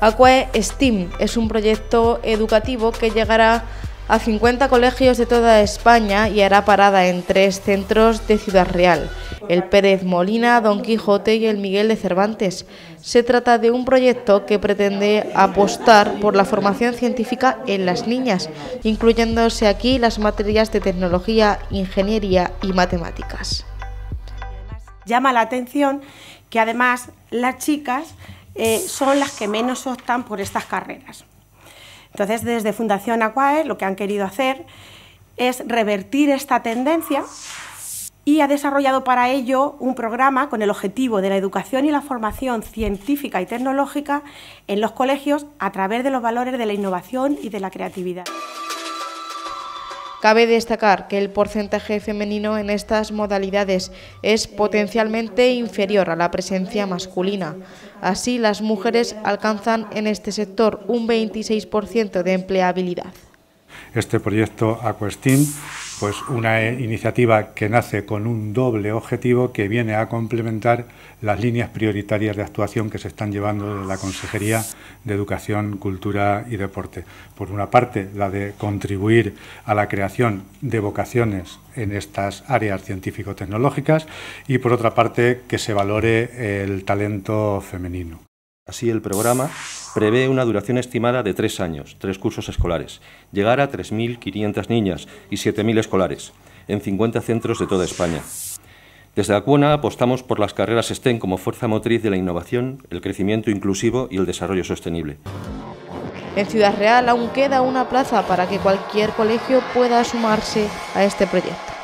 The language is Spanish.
ACUE STEAM es un proyecto educativo que llegará a 50 colegios de toda España y hará parada en tres centros de Ciudad Real, el Pérez Molina, Don Quijote y el Miguel de Cervantes. Se trata de un proyecto que pretende apostar por la formación científica en las niñas, incluyéndose aquí las materias de tecnología, ingeniería y matemáticas. Llama la atención que además las chicas eh, son las que menos optan por estas carreras. Entonces, desde Fundación Aquae lo que han querido hacer es revertir esta tendencia y ha desarrollado para ello un programa con el objetivo de la educación y la formación científica y tecnológica en los colegios a través de los valores de la innovación y de la creatividad. Cabe destacar que el porcentaje femenino en estas modalidades es potencialmente inferior a la presencia masculina. Así, las mujeres alcanzan en este sector un 26% de empleabilidad. Este proyecto Aquestin pues una iniciativa que nace con un doble objetivo que viene a complementar las líneas prioritarias de actuación que se están llevando de la Consejería de Educación, Cultura y Deporte. Por una parte, la de contribuir a la creación de vocaciones en estas áreas científico-tecnológicas y por otra parte, que se valore el talento femenino. Así el programa prevé una duración estimada de tres años, tres cursos escolares, llegar a 3.500 niñas y 7.000 escolares en 50 centros de toda España. Desde Acuona apostamos por las carreras STEM como fuerza motriz de la innovación, el crecimiento inclusivo y el desarrollo sostenible. En Ciudad Real aún queda una plaza para que cualquier colegio pueda sumarse a este proyecto.